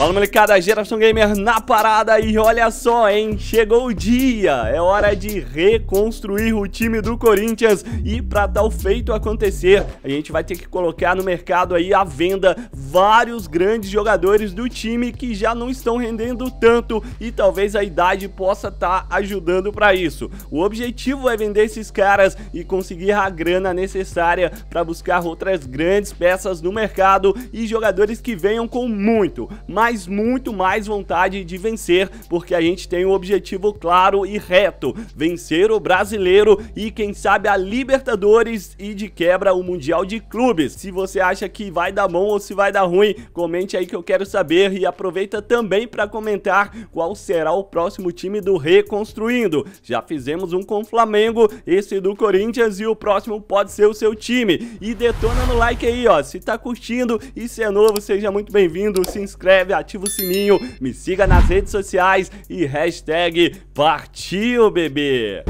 Fala, molecada, Geração Gamer na parada e olha só, hein? Chegou o dia, é hora de reconstruir o time do Corinthians e para tal feito acontecer, a gente vai ter que colocar no mercado aí à venda vários grandes jogadores do time que já não estão rendendo tanto e talvez a idade possa estar tá ajudando para isso. O objetivo é vender esses caras e conseguir a grana necessária para buscar outras grandes peças no mercado e jogadores que venham com muito, mas muito mais vontade de vencer, porque a gente tem um objetivo claro e reto: vencer o brasileiro e, quem sabe, a Libertadores e de quebra o Mundial de Clubes. Se você acha que vai dar bom ou se vai dar ruim, comente aí que eu quero saber e aproveita também para comentar qual será o próximo time do Reconstruindo. Já fizemos um com o Flamengo, esse do Corinthians e o próximo pode ser o seu time. E detona no like aí, ó, se tá curtindo e se é novo, seja muito bem-vindo, se inscreve, ativa o sininho, me siga nas redes sociais e hashtag partiu bebê.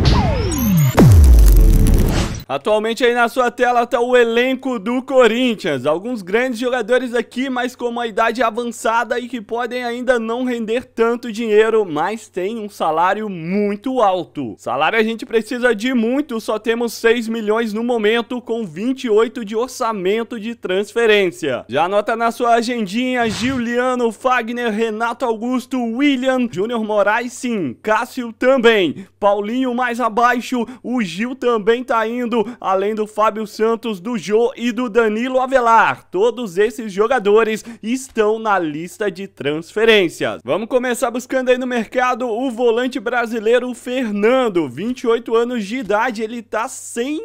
Atualmente aí na sua tela está o elenco do Corinthians. Alguns grandes jogadores aqui, mas com uma idade avançada e que podem ainda não render tanto dinheiro, mas tem um salário muito alto. Salário a gente precisa de muito, só temos 6 milhões no momento, com 28 de orçamento de transferência. Já anota na sua agendinha Juliano, Fagner, Renato Augusto, William, Júnior Moraes sim, Cássio também, Paulinho mais abaixo, o Gil também tá indo, além do Fábio Santos, do Jô e do Danilo Avelar. Todos esses jogadores estão na lista de transferências. Vamos começar buscando aí no mercado o volante brasileiro Fernando, 28 anos de idade, ele tá sem,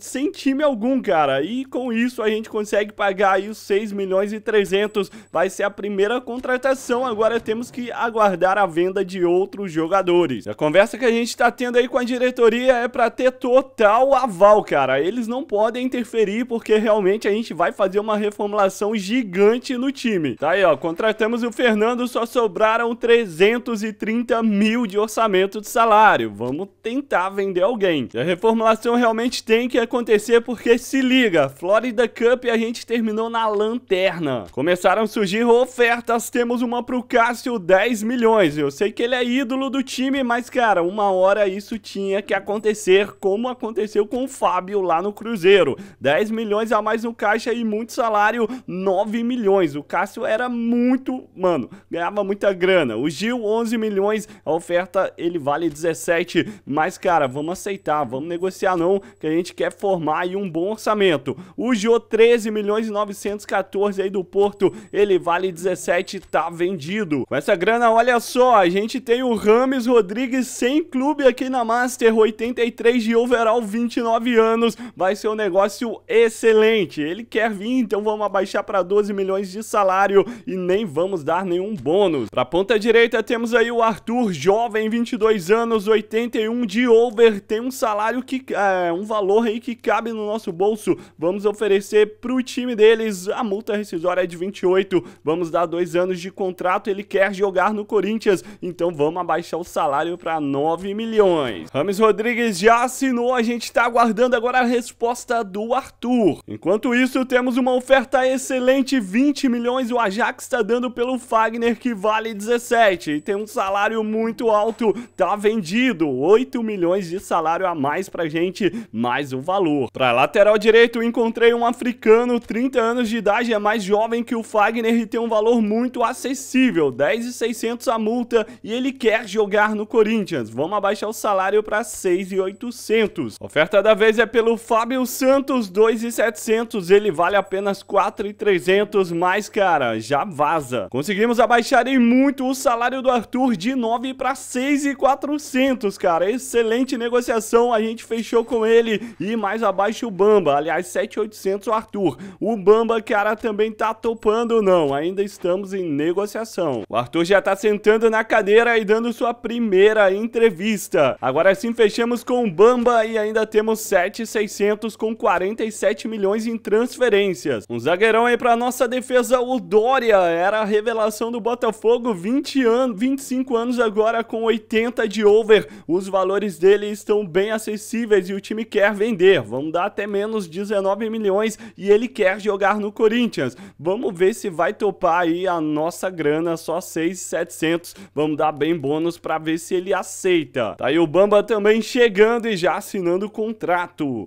sem time algum, cara. E com isso a gente consegue pagar aí os 6 milhões e 300, vai ser a primeira contratação, agora temos que aguardar a venda de outros jogadores. A conversa que a gente tá tendo aí com a diretoria é para ter total aval cara, eles não podem interferir porque realmente a gente vai fazer uma reformulação gigante no time. Tá aí, ó, contratamos o Fernando, só sobraram 330 mil de orçamento de salário. Vamos tentar vender alguém. E a reformulação realmente tem que acontecer porque se liga, Florida Cup a gente terminou na lanterna. Começaram a surgir ofertas, temos uma pro Cássio 10 milhões. Eu sei que ele é ídolo do time, mas cara, uma hora isso tinha que acontecer como aconteceu com o Fábio lá no Cruzeiro. 10 milhões a mais no caixa e muito salário, 9 milhões. O Cássio era muito, mano, ganhava muita grana. O Gil, 11 milhões, a oferta ele vale 17, mas cara, vamos aceitar, vamos negociar não, que a gente quer formar aí um bom orçamento. O Gio, 13 milhões e 914 aí do Porto, ele vale 17, tá vendido. Com essa grana, olha só, a gente tem o Rames Rodrigues sem clube aqui na Master, 83 de overall, 29 anos, vai ser um negócio excelente. Ele quer vir, então vamos abaixar para 12 milhões de salário e nem vamos dar nenhum bônus. Para ponta direita temos aí o Arthur, jovem, 22 anos, 81 de over, tem um salário que é um valor aí que cabe no nosso bolso. Vamos oferecer para o time deles a multa rescisória é de 28. Vamos dar dois anos de contrato. Ele quer jogar no Corinthians, então vamos abaixar o salário para 9 milhões. Rames Rodrigues já assinou, a gente está aguardando aguardando agora a resposta do Arthur. Enquanto isso, temos uma oferta excelente, 20 milhões o Ajax está dando pelo Fagner, que vale 17, e tem um salário muito alto, tá vendido, 8 milhões de salário a mais pra gente, mais o valor. Pra lateral direito, encontrei um africano, 30 anos de idade, é mais jovem que o Fagner e tem um valor muito acessível, 10,600 a multa, e ele quer jogar no Corinthians. Vamos abaixar o salário para 6,800. Oferta da vez é pelo Fábio Santos, 2,700. Ele vale apenas 4,300, mas, cara, já vaza. Conseguimos abaixar em muito o salário do Arthur de 9 para 6,400, cara. Excelente negociação, a gente fechou com ele. E mais abaixo o Bamba, aliás, 7,800 o Arthur. O Bamba, cara, também tá topando, não. Ainda estamos em negociação. O Arthur já tá sentando na cadeira e dando sua primeira entrevista. Agora sim, fechamos com o Bamba e ainda temos 7.600 com 47 milhões em transferências. Um zagueirão aí pra nossa defesa, o Dória, era a revelação do Botafogo, 20 anos, 25 anos agora com 80 de over. Os valores dele estão bem acessíveis e o time quer vender. Vão dar até menos 19 milhões e ele quer jogar no Corinthians. Vamos ver se vai topar aí a nossa grana, só 6,700. Vamos dar bem bônus pra ver se ele aceita. Tá aí o Bamba também chegando e já assinando o contrato.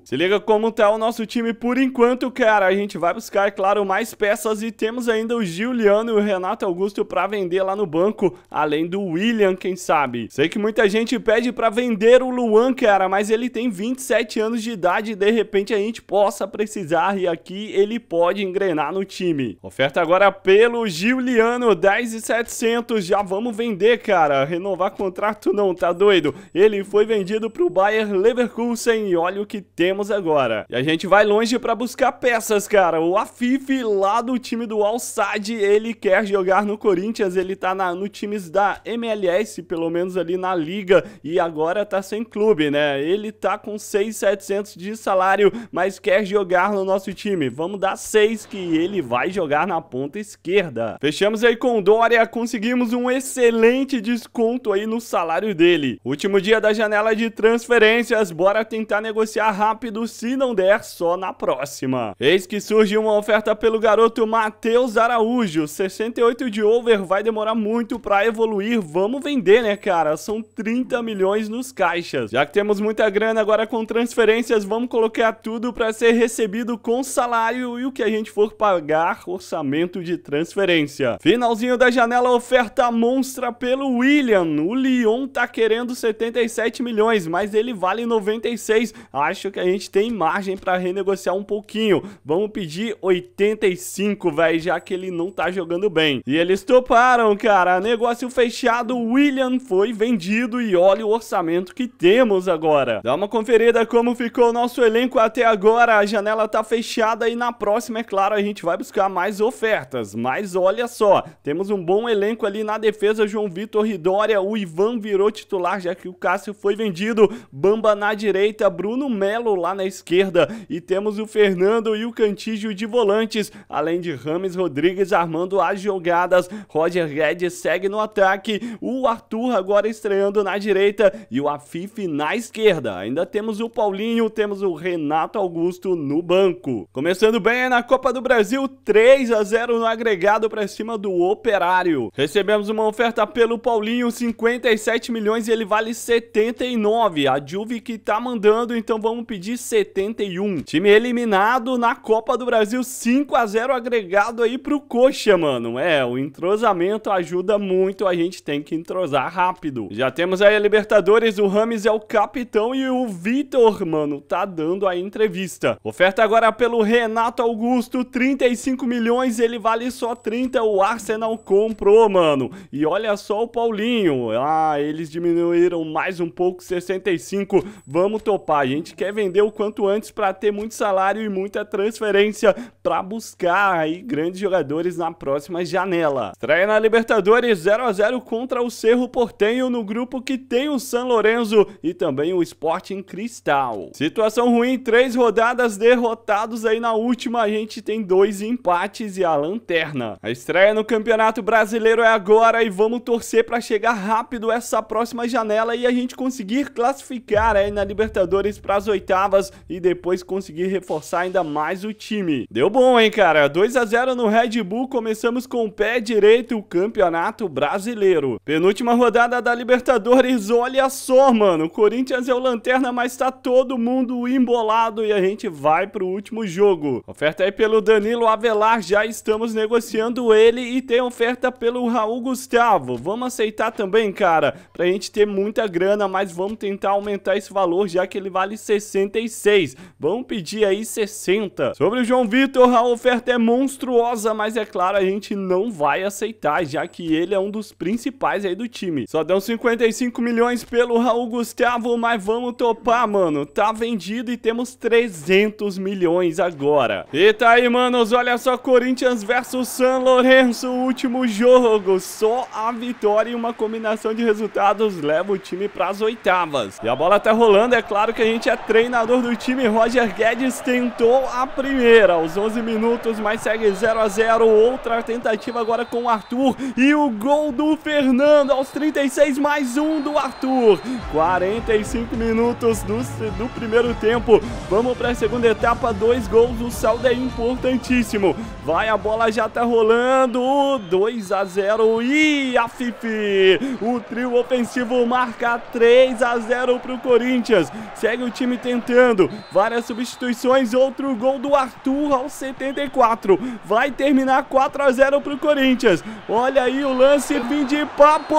Se liga como tá o nosso time por enquanto, cara. A gente vai buscar, é claro, mais peças e temos ainda o Giuliano e o Renato Augusto para vender lá no banco, além do William, quem sabe. Sei que muita gente pede para vender o Luan, cara, mas ele tem 27 anos de idade e de repente a gente possa precisar e aqui ele pode engrenar no time. Oferta agora pelo Giuliano, 10,700. Já vamos vender, cara. Renovar contrato não, tá doido? Ele foi vendido pro Bayer Leverkusen e olha cenário que temos agora. E a gente vai longe para buscar peças, cara. O Afif lá do time do Al Sadd, ele quer jogar no Corinthians, ele tá na, no times da MLS, pelo menos ali na liga, e agora tá sem clube, né? Ele tá com 6,700 de salário, mas quer jogar no nosso time. Vamos dar 6 que ele vai jogar na ponta esquerda. Fechamos aí com o Dória, conseguimos um excelente desconto aí no salário dele. Último dia da janela de transferências, bora tentar negociar negociar rápido, se não der, só na próxima. Eis que surge uma oferta pelo garoto Matheus Araújo, 68 de over, vai demorar muito pra evoluir, vamos vender, né, cara? São 30 milhões nos caixas. Já que temos muita grana agora com transferências, vamos colocar tudo pra ser recebido com salário e o que a gente for pagar, orçamento de transferência. Finalzinho da janela, oferta monstra pelo William. O Lyon tá querendo 77 milhões, mas ele vale 96. A acho que a gente tem margem para renegociar um pouquinho. Vamos pedir 85, velho, já que ele não tá jogando bem. E eles toparam, cara. Negócio fechado, William foi vendido e olha o orçamento que temos agora. Dá uma conferida como ficou o nosso elenco até agora. A janela tá fechada e na próxima, é claro, a gente vai buscar mais ofertas. Mas olha só, temos um bom elenco ali na defesa, João Vitor Ridória, o Ivan virou titular já que o Cássio foi vendido, Bamba na direita, Bruno Melo lá na esquerda e temos o Fernando e o Cantígio de volantes, além de Rames Rodrigues armando as jogadas. Roger Guedes segue no ataque, o Arthur agora estreando na direita e o Afife na esquerda. Ainda temos o Paulinho, temos o Renato Augusto no banco. Começando bem na Copa do Brasil, 3 a 0 no agregado para cima do Operário. Recebemos uma oferta pelo Paulinho, 57 milhões e ele vale 79. A Juve que tá mandando, então então vamos pedir 71. Time eliminado na Copa do Brasil, 5x0 agregado aí pro Coxa, mano. É, o entrosamento ajuda muito, a gente tem que entrosar rápido. Já temos aí a Libertadores, o Rames é o capitão e o Vitor, mano, tá dando a entrevista. Oferta agora pelo Renato Augusto, 35 milhões, ele vale só 30, o Arsenal comprou, mano. E olha só o Paulinho, ah, eles diminuíram mais um pouco, 65, vamos topar, gente gente quer vender o quanto antes para ter muito salário e muita transferência para buscar aí grandes jogadores na próxima janela. Estreia na Libertadores 0 a 0 contra o Cerro Portenho no grupo que tem o San Lorenzo e também o Sporting Cristal. Situação ruim, três rodadas derrotados aí na última, a gente tem dois empates e a lanterna. A estreia no Campeonato Brasileiro é agora e vamos torcer para chegar rápido essa próxima janela e a gente conseguir classificar aí na Libertadores para para as oitavas e depois conseguir reforçar ainda mais o time. Deu bom, hein, cara? 2 a 0 no Red Bull, começamos com o pé direito o Campeonato Brasileiro. Penúltima rodada da Libertadores, olha só, mano. O Corinthians é o lanterna, mas tá todo mundo embolado e a gente vai pro último jogo. Oferta aí pelo Danilo Avelar, já estamos negociando ele e tem oferta pelo Raul Gustavo. Vamos aceitar também, cara, pra gente ter muita grana, mas vamos tentar aumentar esse valor, já que ele vale 66. Vamos pedir aí 60. Sobre o João Vitor, a oferta é monstruosa, mas é claro, a gente não vai aceitar, já que ele é um dos principais aí do time. Só deu 55 milhões pelo Raul Gustavo, mas vamos topar, mano. Tá vendido e temos 300 milhões agora. E tá aí, manos, olha só, Corinthians versus San Lourenço, último jogo. Só a vitória e uma combinação de resultados leva o time para as oitavas. E a bola tá rolando, é claro que a gente é treinador do time, Roger Guedes tentou a primeira aos 11 minutos, mas segue 0 a 0 Outra tentativa agora com o Arthur e o gol do Fernando aos 36, mais um do Arthur. 45 minutos do, do primeiro tempo. Vamos para a segunda etapa, dois gols, o saldo é importantíssimo. Vai, a bola já tá rolando, 2 a 0 e a Fifi. O trio ofensivo marca 3 a 0 pro Corinthians. Segue o time time tentando. Várias substituições, outro gol do Arthur aos 74. Vai terminar 4 a 0 pro Corinthians. Olha aí o lance, fim de papo!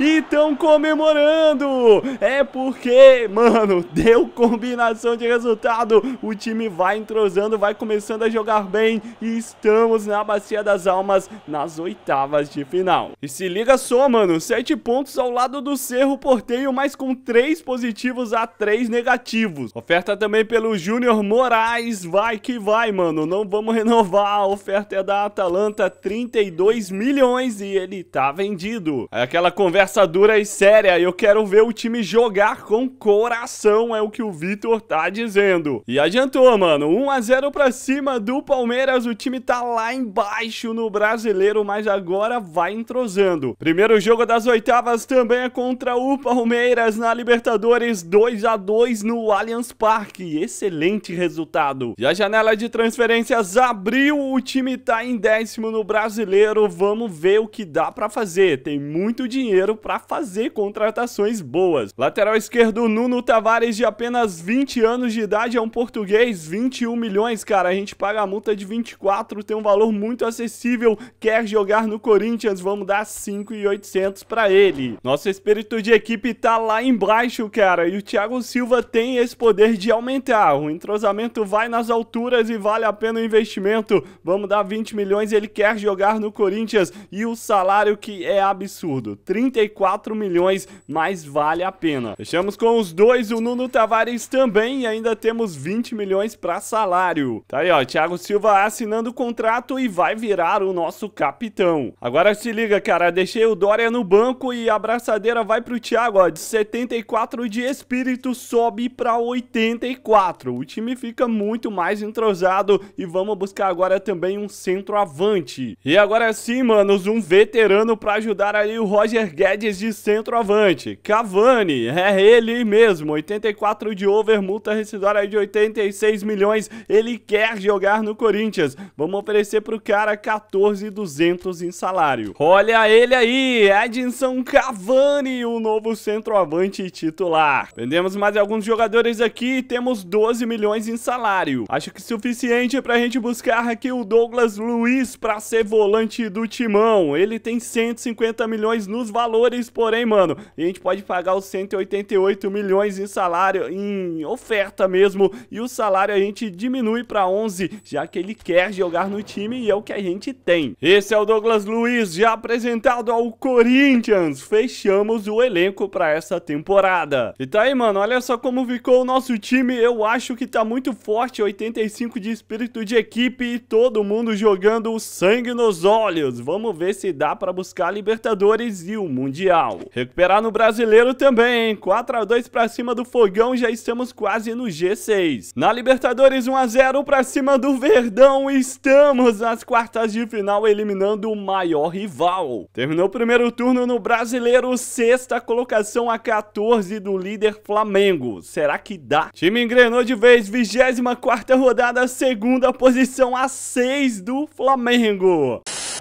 E tão comemorando! É porque, mano, deu combinação de resultado. O time vai entrosando, vai começando a jogar bem e estamos na Bacia das Almas nas oitavas de final. E se liga só, mano, 7 pontos ao lado do Cerro Porteio, mas com 3 positivos a 3 negativos ativos. Oferta também pelo Júnior Moraes, vai que vai, mano, não vamos renovar. A oferta é da Atalanta, 32 milhões e ele tá vendido. É aquela conversa dura e séria, eu quero ver o time jogar com coração, é o que o Vitor tá dizendo. E adiantou, mano, 1 a 0 pra cima do Palmeiras, o time tá lá embaixo no brasileiro, mas agora vai entrosando. Primeiro jogo das oitavas também é contra o Palmeiras na Libertadores, 2 a 2 no Allianz Parque. Excelente resultado. E a janela de transferências abriu, o time tá em décimo no brasileiro. Vamos ver o que dá pra fazer. Tem muito dinheiro pra fazer contratações boas. Lateral esquerdo, Nuno Tavares, de apenas 20 anos de idade, é um português, 21 milhões, cara. A gente paga a multa de 24, tem um valor muito acessível. Quer jogar no Corinthians? Vamos dar 5,800 pra ele. Nosso espírito de equipe tá lá embaixo, cara. E o Thiago Silva tem tem esse poder de aumentar. O entrosamento vai nas alturas e vale a pena o investimento. Vamos dar 20 milhões, ele quer jogar no Corinthians e o salário que é absurdo, 34 milhões, mas vale a pena. Fechamos com os dois, o Nuno Tavares também e ainda temos 20 milhões para salário. Tá aí, ó, Thiago Silva assinando o contrato e vai virar o nosso capitão. Agora se liga, cara, deixei o Dória no banco e a abraçadeira vai pro Thiago, ó, de 74 de espírito sobe sobe para 84. O time fica muito mais entrosado e vamos buscar agora também um centroavante. E agora sim, manos, um veterano para ajudar ali o Roger Guedes de centroavante. Cavani, é ele mesmo, 84 de over, multa rescisória de 86 milhões. Ele quer jogar no Corinthians. Vamos oferecer pro cara 14,200 em salário. Olha ele aí, Edinson Cavani, o novo centroavante titular. Vendemos mais alguns jogadores aqui e temos 12 milhões em salário. Acho que é suficiente pra gente buscar aqui o Douglas Luiz pra ser volante do timão. Ele tem 150 milhões nos valores, porém, mano, a gente pode pagar os 188 milhões em salário, em oferta mesmo, e o salário a gente diminui pra 11, já que ele quer jogar no time e é o que a gente tem. Esse é o Douglas Luiz, já apresentado ao Corinthians. Fechamos o elenco pra essa temporada. E tá aí, mano, olha só como como ficou o nosso time, eu acho que tá muito forte, 85 de espírito de equipe e todo mundo jogando o sangue nos olhos. Vamos ver se dá pra buscar a Libertadores e o Mundial. Recuperar no Brasileiro também, 4x2 pra cima do Fogão, já estamos quase no G6. Na Libertadores 1x0 pra cima do Verdão, estamos nas quartas de final eliminando o maior rival. Terminou o primeiro turno no Brasileiro, sexta colocação a 14 do líder Flamengo. Será que dá? Time engrenou de vez, 24 rodada, segunda posição a 6 do Flamengo.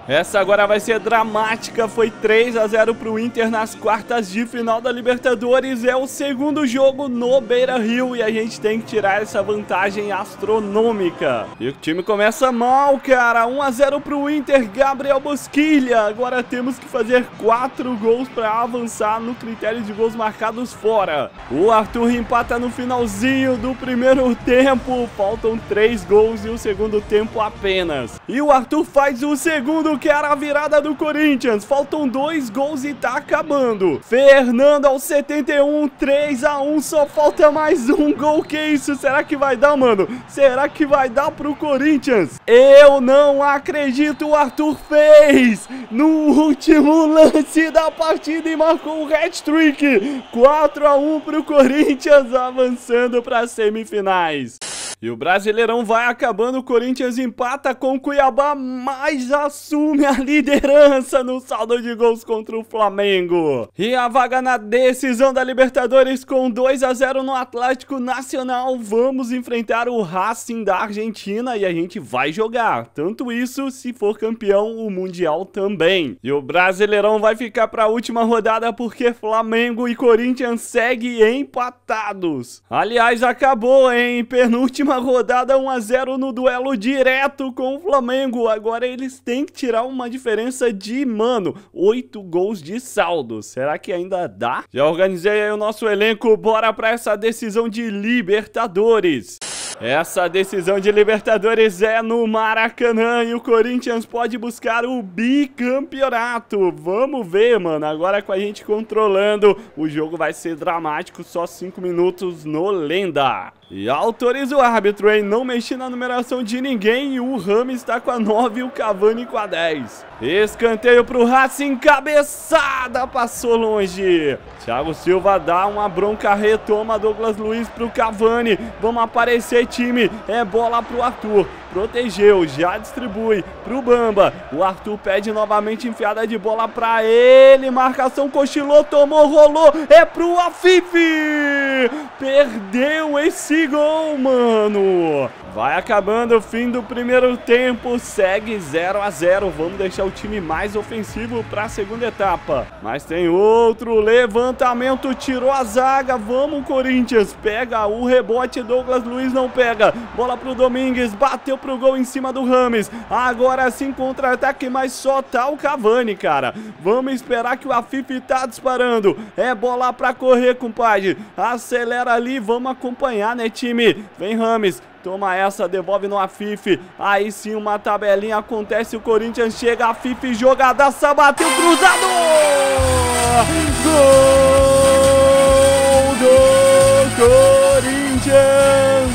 Essa agora vai ser dramática, foi 3 a 0 para o Inter nas quartas de final da Libertadores, é o segundo jogo no Beira-Rio e a gente tem que tirar essa vantagem astronômica. E o time começa mal, cara, 1 a 0 para o Inter, Gabriel Bosquilha, agora temos que fazer 4 gols para avançar no critério de gols marcados fora. O Arthur empata no finalzinho do primeiro tempo, faltam 3 gols e o segundo tempo apenas. E o Arthur faz o segundo que era a virada do Corinthians. Faltam dois gols e tá acabando. Fernando aos 71, 3 a 1 Só falta mais um gol. Que isso? Será que vai dar, mano? Será que vai dar pro Corinthians? Eu não acredito. O Arthur fez no último lance da partida e marcou um hat-trick. 4 a 1 pro Corinthians, avançando para semifinais. E o Brasileirão vai acabando, o Corinthians empata com o Cuiabá, mas a sua assume a liderança no saldo de gols contra o Flamengo. E a vaga na decisão da Libertadores com 2 a 0 no Atlético Nacional. Vamos enfrentar o Racing da Argentina e a gente vai jogar. Tanto isso se for campeão o Mundial também. E o Brasileirão vai ficar para a última rodada porque Flamengo e Corinthians seguem empatados. Aliás, acabou em penúltima rodada 1 a 0 no duelo direto com o Flamengo. Agora eles têm que tirar será uma diferença de, mano, 8 gols de saldo. Será que ainda dá? Já organizei aí o nosso elenco, bora pra essa decisão de Libertadores. Essa decisão de Libertadores é no Maracanã e o Corinthians pode buscar o bicampeonato. Vamos ver, mano. Agora com a gente controlando, o jogo vai ser dramático, só 5 minutos no Lenda. E autoriza o árbitro em não mexer na numeração de ninguém. O Rami está com a 9 e o Cavani com a 10. Escanteio para o Racing. Cabeçada. Passou longe. Thiago Silva dá uma bronca. Retoma Douglas Luiz para o Cavani. Vamos aparecer, time. É bola para o Arthur protegeu, já distribui pro Bamba. O Arthur pede novamente enfiada de bola pra ele. Marcação cochilou, tomou, rolou. É pro Afife! Perdeu esse gol, mano! Vai acabando o fim do primeiro tempo, segue 0 a 0. Vamos deixar o time mais ofensivo para a segunda etapa. Mas tem outro levantamento, tirou a zaga. Vamos Corinthians, pega o rebote, Douglas Luiz não pega. Bola pro Domingues, bateu pro gol em cima do Rames. Agora sim contra-ataque, mas só tá o Cavani, cara. Vamos esperar que o Afife tá disparando. É bola para correr, compadre. Acelera ali, vamos acompanhar, né, time? Vem Rames, Toma essa, devolve no Afif. Aí sim uma tabelinha acontece. O Corinthians chega, Afif jogadaça, bateu cruzado! Gol do Corinthians!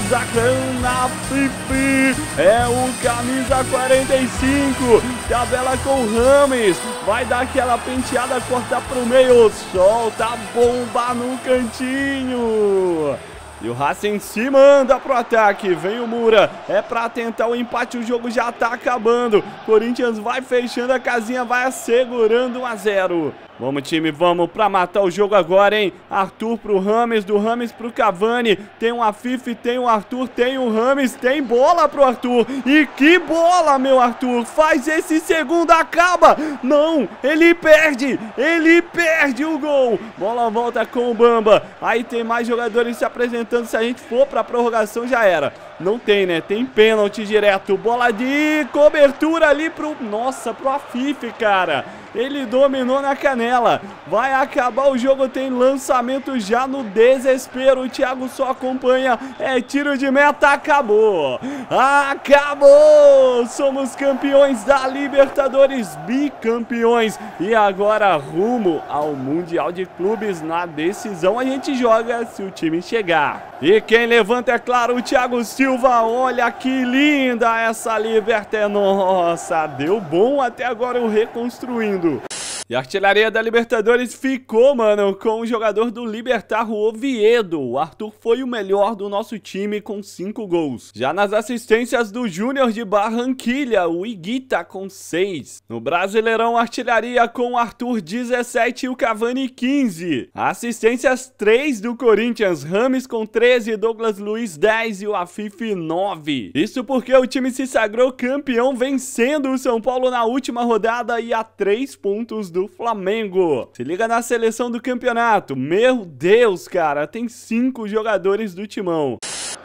Zacan Afif é o camisa 45. Tabela com Rames. Vai dar aquela penteada, corta pro meio. Solta a bomba no cantinho. E o Racing se manda pro ataque. Vem o Mura. É para tentar o empate. O jogo já tá acabando. Corinthians vai fechando a casinha, vai assegurando 1 a 0. Vamos, time, vamos pra matar o jogo agora, hein? Arthur pro Rames, do Rames pro Cavani. Tem um Afif, tem o um Arthur, tem o um Rames, tem bola pro Arthur. E que bola, meu Arthur! Faz esse segundo, acaba! Não, ele perde! Ele perde o gol! Bola volta com o Bamba. Aí tem mais jogadores se apresentando. Se a gente for pra prorrogação, já era. Não tem, né? Tem pênalti direto. Bola de cobertura ali pro... Nossa, pro Afif, cara. Ele dominou na canela. Vai acabar o jogo. Tem lançamento já no desespero. O Thiago só acompanha. É tiro de meta. Acabou. Acabou. Somos campeões da Libertadores. Bicampeões. E agora rumo ao Mundial de Clubes. Na decisão a gente joga se o time chegar. E quem levanta é claro o Thiago Silva. Silva, olha que linda essa liberta é nossa. Deu bom até agora o reconstruindo. E a artilharia da Libertadores ficou, mano, com o jogador do Libertar, o Oviedo. O Arthur foi o melhor do nosso time com 5 gols. Já nas assistências do Júnior de Barranquilha, o Iguita com 6. No Brasileirão, artilharia com o Arthur 17 e o Cavani 15. Assistências 3 do Corinthians, Rames com 13, Douglas Luiz 10 e o Afif 9. Isso porque o time se sagrou campeão vencendo o São Paulo na última rodada e a 3 pontos do do Flamengo. Se liga na seleção do campeonato. Meu Deus, cara, tem cinco jogadores do timão.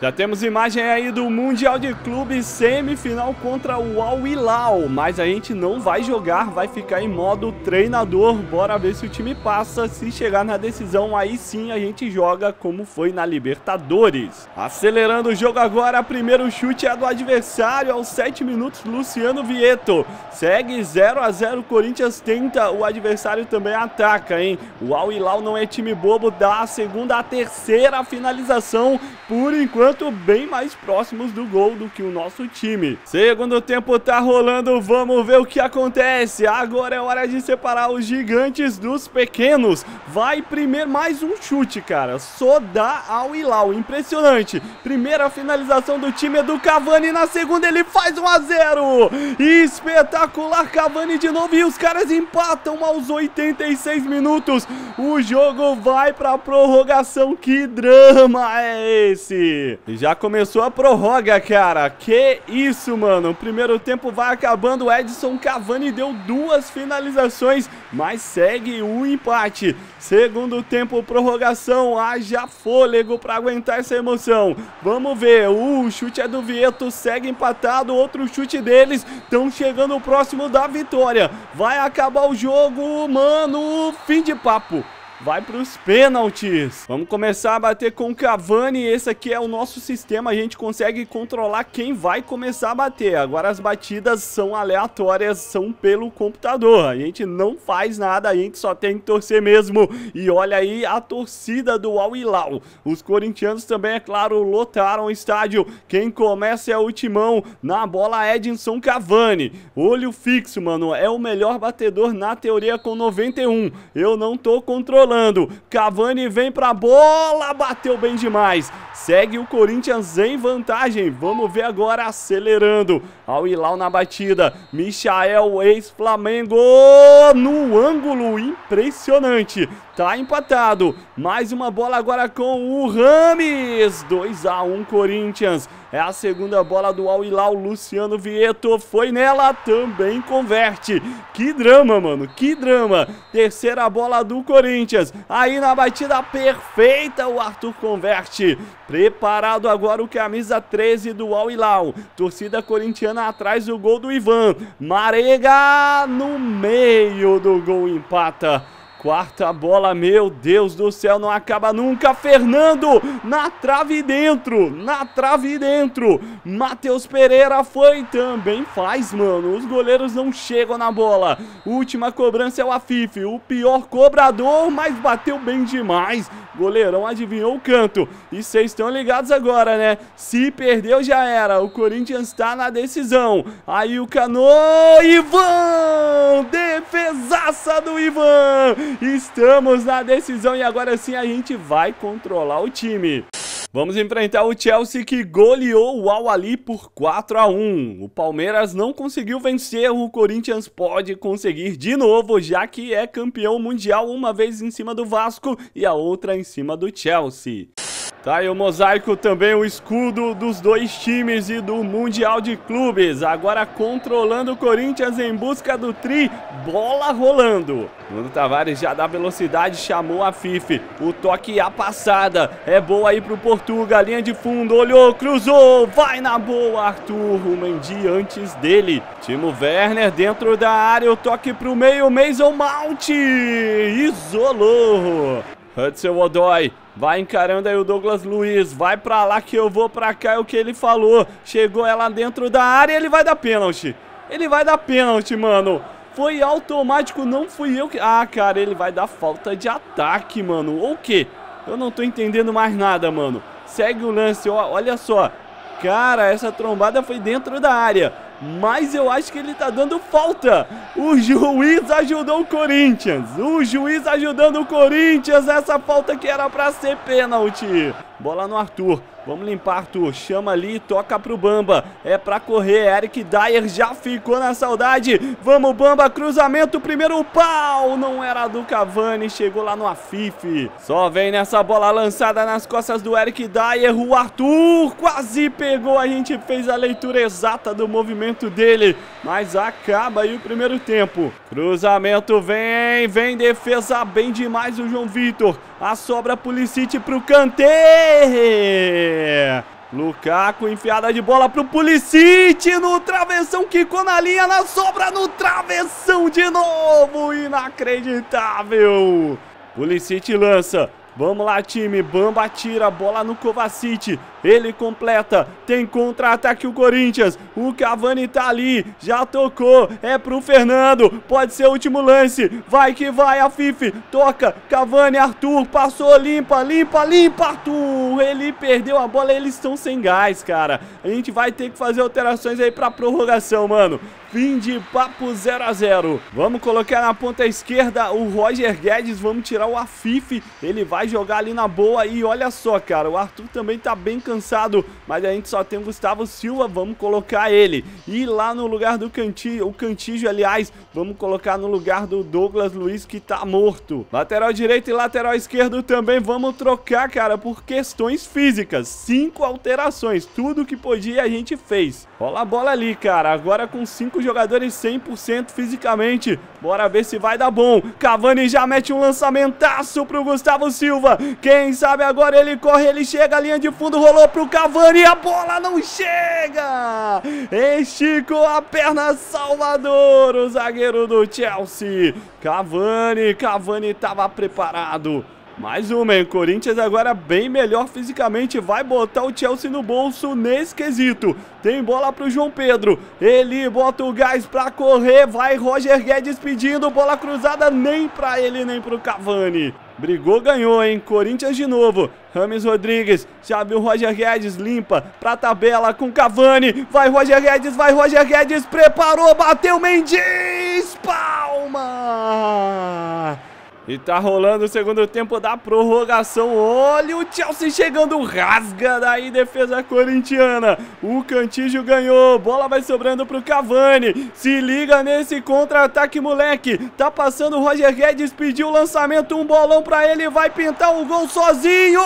Já temos imagem aí do Mundial de Clube semifinal contra o Al Hilal, mas a gente não vai jogar, vai ficar em modo treinador. Bora ver se o time passa, se chegar na decisão aí sim a gente joga como foi na Libertadores. Acelerando o jogo agora, primeiro chute é do adversário aos 7 minutos, Luciano Vieto. Segue 0 a 0, Corinthians tenta, o adversário também ataca, hein? O Al Hilal não é time bobo, dá a segunda, a terceira finalização por enquanto enquanto bem mais próximos do gol do que o nosso time. Segundo tempo tá rolando, vamos ver o que acontece. Agora é hora de separar os gigantes dos pequenos. Vai primeiro mais um chute, cara. Só dá ao Ilau, impressionante. Primeira finalização do time é do Cavani, na segunda ele faz 1 a 0. Espetacular Cavani de novo e os caras empatam aos 86 minutos. O jogo vai para prorrogação. Que drama é esse? E já começou a prorroga, cara. Que isso, mano. O primeiro tempo vai acabando. O Edson Cavani deu duas finalizações, mas segue o um empate. Segundo tempo, prorrogação. Haja fôlego para aguentar essa emoção. Vamos ver. O chute é do Vieto. Segue empatado. Outro chute deles. Estão chegando próximo da vitória. Vai acabar o jogo, mano. Fim de papo vai para os pênaltis. Vamos começar a bater com o Cavani. Esse aqui é o nosso sistema. A gente consegue controlar quem vai começar a bater. Agora as batidas são aleatórias, são pelo computador. A gente não faz nada, a gente só tem que torcer mesmo. E olha aí a torcida do Al Hilal. Os corintianos também, é claro, lotaram o estádio. Quem começa é o Timão. Na bola, Edinson Cavani. Olho fixo, mano. É o melhor batedor na teoria com 91. Eu não tô controlando rolando. Cavani vem pra bola, bateu bem demais. Segue o Corinthians em vantagem. Vamos ver agora acelerando. Ao Hilal na batida. Michael, ex-Flamengo, no ângulo impressionante. Tá empatado. Mais uma bola agora com o Rames. 2 a 1 Corinthians. É a segunda bola do Al Hilal, Luciano Vieto foi nela, também converte. Que drama, mano, que drama. Terceira bola do Corinthians, aí na batida perfeita o Arthur converte. Preparado agora o camisa 13 do Al Hilal. Torcida corintiana atrás do gol do Ivan. Marega no meio do gol empata. Quarta bola, meu Deus do céu, não acaba nunca. Fernando na trave dentro, na trave dentro. Matheus Pereira foi também faz, mano. Os goleiros não chegam na bola. Última cobrança é o Afif, o pior cobrador, mas bateu bem demais. Goleirão adivinhou o canto. E vocês estão ligados agora, né? Se perdeu já era. O Corinthians está na decisão. Aí o Cano, Ivan! Defesaça do Ivan! Estamos na decisão e agora sim a gente vai controlar o time. Vamos enfrentar o Chelsea que goleou o Al Ali por 4 a 1. O Palmeiras não conseguiu vencer, o Corinthians pode conseguir de novo, já que é campeão mundial uma vez em cima do Vasco e a outra em cima do Chelsea. Tá aí o mosaico também, o escudo dos dois times e do Mundial de Clubes. Agora controlando o Corinthians em busca do tri. Bola rolando. Nuno Tavares já dá velocidade, chamou a Fife. O toque a passada. É boa aí pro Portugal. Linha de fundo, olhou, cruzou. Vai na boa, Arthur. O Mendy antes dele. Timo Werner dentro da área. O toque pro meio. Mason Mount. Isolou. Hudson Odoi vai encarando aí o Douglas Luiz. Vai pra lá que eu vou pra cá, é o que ele falou. Chegou ela dentro da área ele vai dar pênalti. Ele vai dar pênalti, mano. Foi automático, não fui eu que... Ah, cara, ele vai dar falta de ataque, mano. Ou o quê? Eu não tô entendendo mais nada, mano. Segue o lance, ó, olha só. Cara, essa trombada foi dentro da área mas eu acho que ele tá dando falta. O juiz ajudou o Corinthians. O juiz ajudando o Corinthians. Essa falta que era para ser pênalti. Bola no Arthur. Vamos limpar, Arthur. Chama ali, toca pro Bamba. É pra correr. Eric Dyer já ficou na saudade. Vamos, Bamba. Cruzamento. Primeiro pau. Não era do Cavani. Chegou lá no Afife. Só vem nessa bola lançada nas costas do Eric Dyer. O Arthur quase pegou. A gente fez a leitura exata do movimento cruzamento dele, mas acaba aí o primeiro tempo. Cruzamento vem, vem, defesa bem demais o João Vitor. A sobra Pulisic pro Kanté. Lukaku, enfiada de bola pro Pulisic, no travessão, quicou na linha, na sobra, no travessão de novo, inacreditável. Pulisic lança, vamos lá time, Bamba tira a bola no Kovacic, ele completa, tem contra-ataque o Corinthians. O Cavani tá ali, já tocou, é pro Fernando. Pode ser o último lance. Vai que vai a Fife. Toca, Cavani, Arthur, passou, limpa, limpa, limpa, Arthur. Ele perdeu a bola, eles estão sem gás, cara. A gente vai ter que fazer alterações aí pra prorrogação, mano. Fim de papo 0 a 0. Vamos colocar na ponta esquerda o Roger Guedes, vamos tirar o Afife. Ele vai jogar ali na boa e olha só, cara, o Arthur também tá bem cansado, mas a gente só tem o Gustavo Silva, vamos colocar ele. E lá no lugar do Cantijo, o Cantilho, aliás, vamos colocar no lugar do Douglas Luiz, que tá morto. Lateral direito e lateral esquerdo também vamos trocar, cara, por questões físicas. Cinco alterações, tudo que podia a gente fez. Rola a bola ali, cara, agora com cinco jogadores 100% fisicamente. Bora ver se vai dar bom. Cavani já mete um lançamentaço pro Gustavo Silva. Quem sabe agora ele corre, ele chega, linha de fundo, rolou rolou pro Cavani, a bola não chega! Esticou a perna Salvador, o zagueiro do Chelsea. Cavani, Cavani estava preparado. Mais uma, hein? Corinthians agora bem melhor fisicamente, vai botar o Chelsea no bolso nesse quesito. Tem bola pro João Pedro, ele bota o gás pra correr, vai Roger Guedes pedindo, bola cruzada nem pra ele nem pro Cavani. Brigou, ganhou, hein? Corinthians de novo. Rames Rodrigues, já viu Roger Guedes, limpa pra tabela com Cavani. Vai Roger Guedes, vai Roger Guedes, preparou, bateu Mendes, palma! E tá rolando o segundo tempo da prorrogação. Olha o Chelsea chegando, rasga daí defesa corintiana. O Cantígio ganhou, bola vai sobrando pro Cavani. Se liga nesse contra-ataque, moleque. Tá passando o Roger Guedes, pediu o lançamento, um bolão pra ele, vai pintar o um gol sozinho.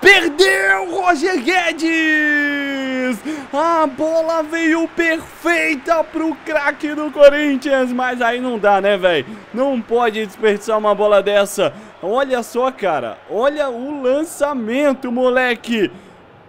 Perdeu o Roger Guedes! Corinthians. A bola veio perfeita pro craque do Corinthians, mas aí não dá, né, velho? Não pode desperdiçar uma bola dessa. Olha só, cara. Olha o lançamento, moleque.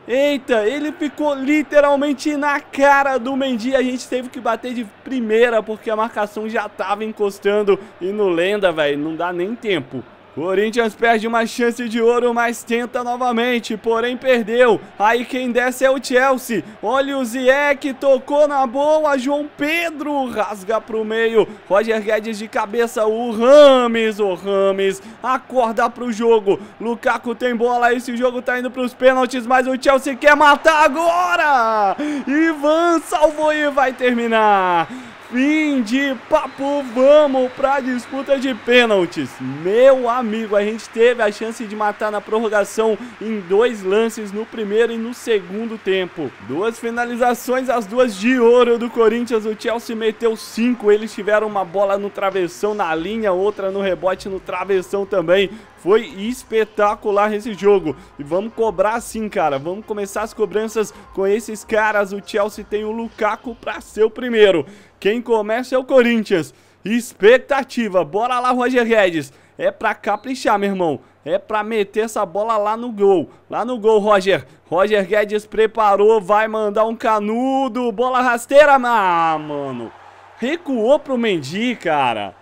Eita, ele ficou literalmente na cara do Mendy. A gente teve que bater de primeira porque a marcação já tava encostando. E no Lenda, velho, não dá nem tempo. Corinthians perde uma chance de ouro, mas tenta novamente, porém perdeu. Aí quem desce é o Chelsea. Olha o Zieck, tocou na boa, João Pedro rasga pro meio. Roger Guedes de cabeça, o Rames, o Rames acorda pro jogo. Lukaku tem bola, esse jogo tá indo pros pênaltis, mas o Chelsea quer matar agora. Ivan salvou e vai terminar fim de papo, vamos para a disputa de pênaltis. Meu amigo, a gente teve a chance de matar na prorrogação em dois lances no primeiro e no segundo tempo. Duas finalizações, as duas de ouro do Corinthians. O Chelsea meteu cinco, eles tiveram uma bola no travessão na linha, outra no rebote no travessão também. Foi espetacular esse jogo. E vamos cobrar sim, cara. Vamos começar as cobranças com esses caras. O Chelsea tem o Lukaku para ser o primeiro. Quem começa é o Corinthians. Expectativa. Bora lá, Roger Guedes. É pra caprichar, meu irmão. É pra meter essa bola lá no gol. Lá no gol, Roger. Roger Guedes preparou, vai mandar um canudo. Bola rasteira. Ah, mano. Recuou pro Mendy, cara.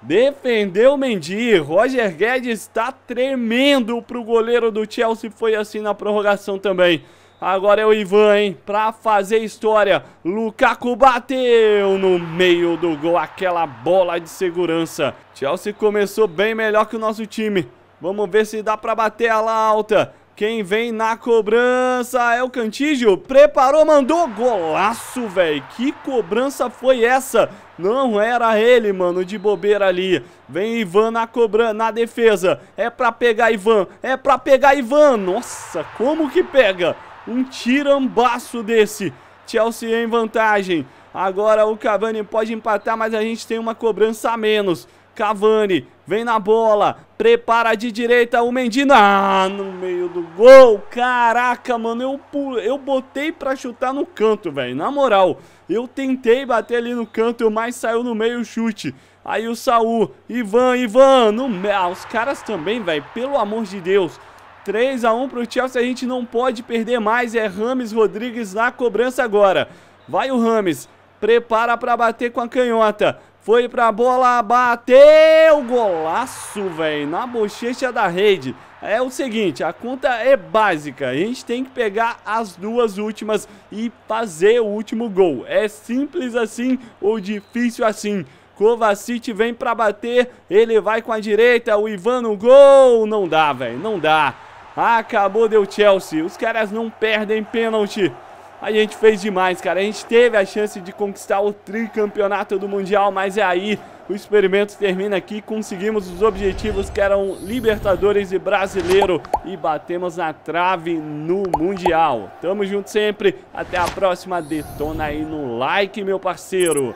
Defendeu o Mendy. Roger Guedes tá tremendo pro goleiro do Chelsea. Foi assim na prorrogação também. Agora é o Ivan, hein? Pra fazer história. Lukaku bateu no meio do gol. Aquela bola de segurança. Chelsea começou bem melhor que o nosso time. Vamos ver se dá pra bater ela alta. Quem vem na cobrança é o Cantígio. Preparou, mandou. Golaço, velho. Que cobrança foi essa? Não era ele, mano, de bobeira ali. Vem Ivan na cobrança, na defesa. É pra pegar Ivan. É pra pegar Ivan. Nossa, como que pega? Um tirambaço desse. Chelsea em vantagem. Agora o Cavani pode empatar, mas a gente tem uma cobrança a menos. Cavani vem na bola, prepara de direita o Mendina. Ah, no meio do gol. Caraca, mano, eu pulei, eu botei pra chutar no canto, velho. Na moral, eu tentei bater ali no canto, mas saiu no meio o chute. Aí o Saul, Ivan, Ivan, no... ah, os caras também, velho, pelo amor de Deus. 3 a 1 para o Chelsea, a gente não pode perder mais. É Rames Rodrigues na cobrança agora. Vai o Rames, prepara para bater com a canhota. Foi pra bola, bateu! Golaço, velho, na bochecha da rede. É o seguinte, a conta é básica. A gente tem que pegar as duas últimas e fazer o último gol. É simples assim ou difícil assim. Kovacic vem pra bater, ele vai com a direita, o Ivan no gol. Não dá, velho, não dá. Acabou, deu Chelsea. Os caras não perdem pênalti. A gente fez demais, cara. A gente teve a chance de conquistar o tricampeonato do Mundial, mas é aí. O experimento termina aqui. Conseguimos os objetivos que eram Libertadores e Brasileiro. E batemos na trave no Mundial. Tamo junto sempre. Até a próxima. Detona aí no like, meu parceiro.